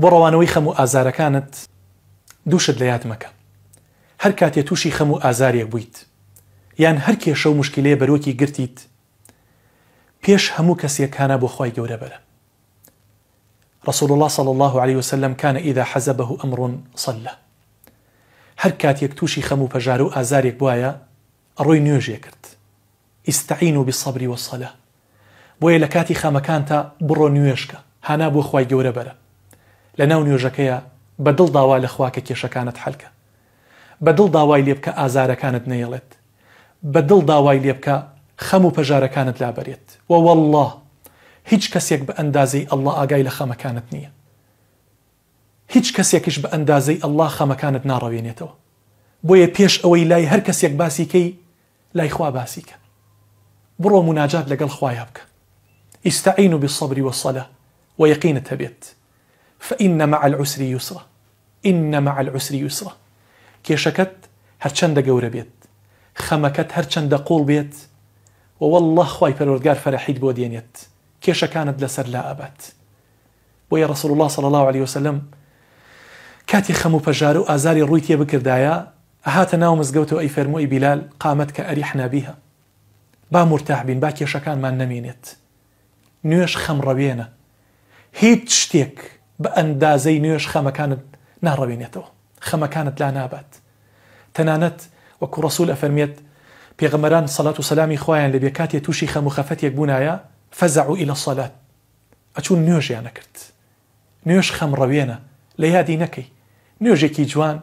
بۆ ڕەوانەوەی خەم و ئازارەکانت دووشت لە یاد مەکە هەر کاتێ تووشی خەم و ئازارێک بوویت یان هەر کێشە و مشکلەیە بەرۆکی گرتیت پێش هەموو کەسیەکانە بۆ خی گەورە بەرە رسول الله صلى الله عليه وسلم كان إذا حزبه أمر صلى هر كات يكتوشي خمو بجارو آزاريك بوايا روي نيوجي كرت استعينوا بالصبر والصلاة بوايا لكاتي خامكانتا برو نيوشكا هانا بو خواي جوربرا لناو ناو نوێژەکەیە بەدڵ داوا لە خواکە کێشەکانت حلکە بەدڵ داوای لێ بکە ئازارەکانت نەیەڵێت بەدڵ داوای لێ بکە خەم و پەژارەکانت لابرێت ووەله هیچ کەسێک بە ئەندازەی ئەله ئاگای لە خەمەکانت نییە هیچ کەسێکش بە ئەندازەی ئەله خەمەکانت ناڕەوێنێتەوە بۆیە پێش ئەوەی لای هەر کەسێک باسیکەی لای خوا باسیکە بڕۆ مناجات لەگەڵ خوایە بکە ئیستا عین و بسەبری وەسەلە فإن مع العسر يسرا إن مع العسر يسرا كيشكت هەرچەندە گەورە بێت خەمەکەت هەرچەندە قول بيت ووالله خواي بالوردقار فرحيد فەرەحید بۆ دێنێت کێشەکانت لا أبات ويا رسول الله صلى الله عليه وسلم كاتي خمو بجارو أزاري رويت يبكر دايا أهات ناومز قوتو أي مزگەوتەوە ئەی قامت كأريحنا بها با مرتاح بین با ما نەمێنێت نوێش خەم بينا هيت شتيك بە نيوش نوێش خەمەکانت ناڕەوێنێتەوە خەمەکانت لا نابات تەنانەت وەکو ڕسوول ئەفەرمێت پێغەمەران سەلات و سەسلامی خۆیان لە بێکاتێ تووشی خەم و خەفەتێک بوونایە فەزع و ئیلە سەلات ئەچون نوێژیان نەکرد نوێش خەم ڕەوێنە لە یادی نەکەی نوێژێکی جوان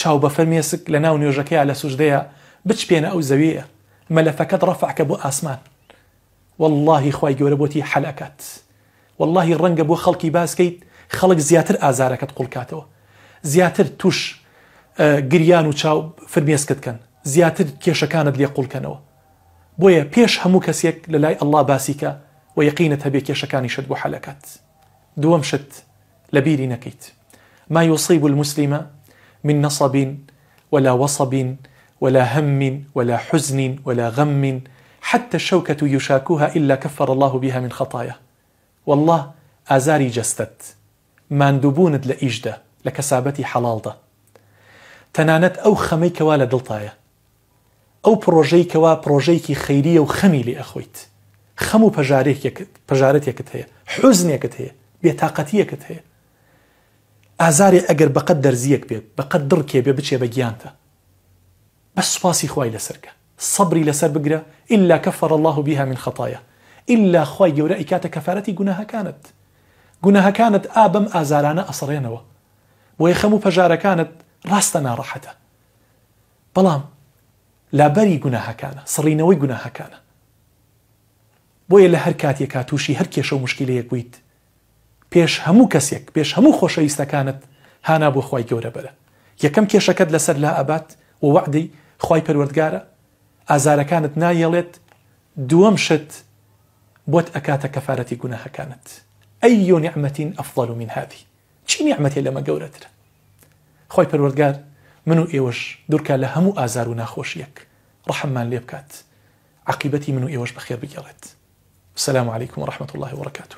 چاو بە فەرمێسک لە ناو نوێژەکەی لە سوژدەیە بچپێنە ئەو زەویە مەلەفەکەت ڕەفعکە بۆ ئاسمان واللهی خی گەورە بۆتی حەلەکات واللهی ڕەنگە بۆ خەڵکی باسکەیت زياتر زیاتر ئازارەکەت قوڵکاتەوە زیاتر توش گریان و چاو فرمێسکتکەن زیاتر کێشەکانت لێ قوڵکەنەوە بۆیە پێش هەموو کەسێک لە لای للاي باسیکە و یقینت هەبێ کێشەکانی شت بۆ حەلەکات دووەم شت لە نەکەیت ما يصيب المسلم من نصب ولا وصب ولا هم ولا حزن ولا غم حتى الشوكة يشاكوها إلا كفر الله بها من خطايا والله آزاري جستت ماندووبوونت لە ئیشدا لە کەسابەتی حەڵالدا تەنانەت ئەو خەمەی کەوا لە دڵتایە ئەو پرۆژەی کەوا پرۆژەیەکی خەیریە و خەمی لێ ئەخۆیت خەم و پەژارەتێکت هەیە حوزنێکت هەیە بێتاقەتیەکت هەیە ئازارێ ئەگەر بەقەت دەرزیەک بێت بەقەت دڕکێ بێ بچێ بە گیانتە بە سوپاسی خوای لەسەرکە سەبری لەسەر بگرە ئللا کەفەر الله بیها من خەتایە ئللا خی گەورە ئیکاتە کەفاەتی گوناهەکانت گوناهەکانت ئابم ئازارانە ئەسڕێنەوە بۆیە خەم و پەژارەکانت ڕاستە ناڕەحەتە بەڵام لابەری گوناهەکانە سڕینەوەی گوناهەکانە بۆیە لە هەر کاتێکا تووشی هەر کێشە و مشکلەیەک بیت پێش هەموو کەسێک پێش هەموو خۆشەویستەکانت هانا بۆ خی گەورە بەرە یەکەم کێشەکەت لەسەر لا ئەبات و وعدەی خی پەروەردگارە ئازارەکانت نایەڵێت دووەم شت بۆت ئەکاتە کەفاەتی گوناهەکانت أي نعمة أفضل من هذه شي نعمة إلا ما خۆی خوي من قال منو دوورکە دركا لها ئازار و رحمان ليبكات لێ منو عقیبەتی بخير و السلام عليكم ورحمة الله وبركاته